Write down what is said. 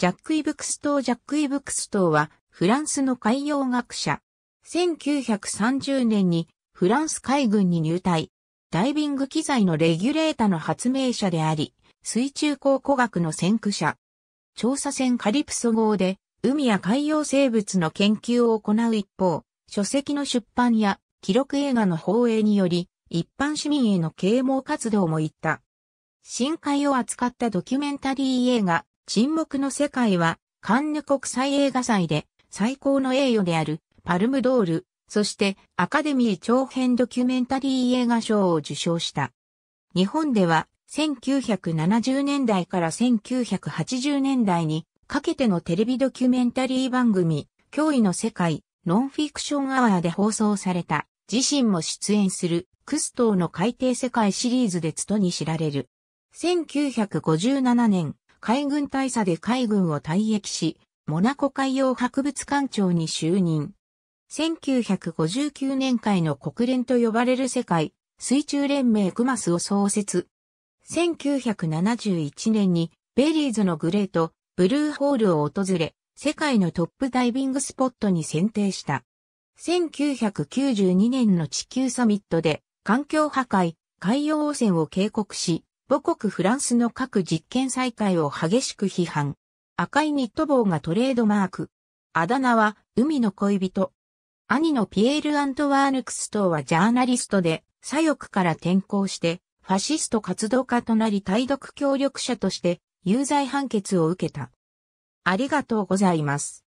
ジャック・イブクストージャック・イブクストーは、フランスの海洋学者。1930年に、フランス海軍に入隊。ダイビング機材のレギュレータの発明者であり、水中考古学の先駆者。調査船カリプソ号で、海や海洋生物の研究を行う一方、書籍の出版や記録映画の放映により、一般市民への啓蒙活動も行った。深海を扱ったドキュメンタリー映画、沈黙の世界は、カンヌ国際映画祭で最高の栄誉であるパルムドール、そしてアカデミー長編ドキュメンタリー映画賞を受賞した。日本では1970年代から1980年代にかけてのテレビドキュメンタリー番組、脅威の世界、ノンフィクションアワーで放送された、自身も出演する、クストーの海底世界シリーズでつとに知られる。1957年、海軍大佐で海軍を退役し、モナコ海洋博物館長に就任。1959年会の国連と呼ばれる世界水中連盟クマスを創設。1971年にベリーズのグレート、ブルーホールを訪れ、世界のトップダイビングスポットに選定した。1992年の地球サミットで環境破壊、海洋汚染を警告し、母国フランスの各実験再開を激しく批判。赤いニット帽がトレードマーク。あだ名は、海の恋人。兄のピエール・アントワーヌ・クストーはジャーナリストで、左翼から転校して、ファシスト活動家となり対独協力者として、有罪判決を受けた。ありがとうございます。